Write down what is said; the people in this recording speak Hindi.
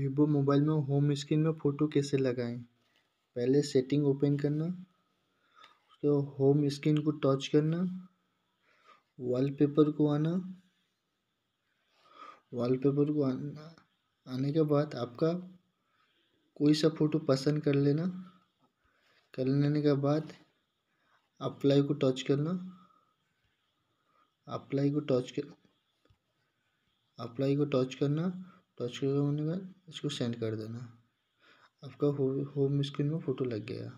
वीवो मोबाइल में होम स्क्रीन में फ़ोटो कैसे लगाएं पहले सेटिंग ओपन करना उसके होम स्क्रीन को टच करना वॉलपेपर को आना वॉलपेपर को आना आने के बाद आपका कोई सा फ़ोटो पसंद कर लेना कर लेने के बाद अप्लाई को टच करना अप्लाई को टच कर अप्लाई को टच करना तो अच्छे होने के बाद इसको सेंड कर देना आपका होम स्क्रीन में फ़ोटो लग गया